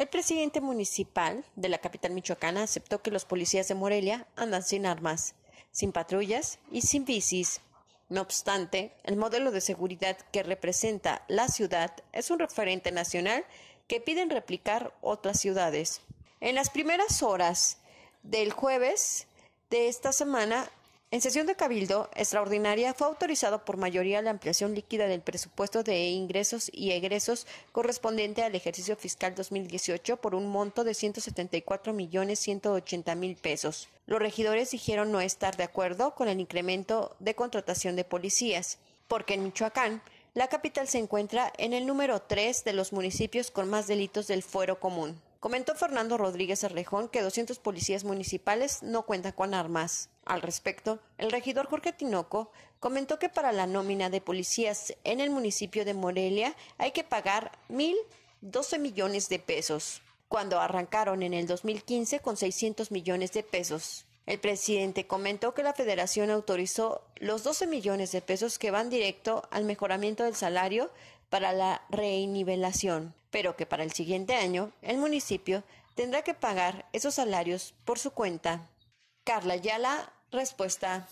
El presidente municipal de la capital michoacana aceptó que los policías de Morelia andan sin armas, sin patrullas y sin bicis. No obstante, el modelo de seguridad que representa la ciudad es un referente nacional que piden replicar otras ciudades. En las primeras horas del jueves de esta semana, en sesión de Cabildo extraordinaria fue autorizado por mayoría la ampliación líquida del presupuesto de ingresos y egresos correspondiente al ejercicio fiscal 2018 por un monto de 174 millones 180 mil pesos. Los regidores dijeron no estar de acuerdo con el incremento de contratación de policías, porque en Michoacán la capital se encuentra en el número 3 de los municipios con más delitos del fuero común. Comentó Fernando Rodríguez Arlejón que 200 policías municipales no cuentan con armas. Al respecto, el regidor Jorge Tinoco comentó que para la nómina de policías en el municipio de Morelia hay que pagar 1.012 millones de pesos, cuando arrancaron en el 2015 con 600 millones de pesos. El presidente comentó que la federación autorizó los 12 millones de pesos que van directo al mejoramiento del salario para la reinivelación, pero que para el siguiente año el municipio tendrá que pagar esos salarios por su cuenta. Carla ya la respuesta.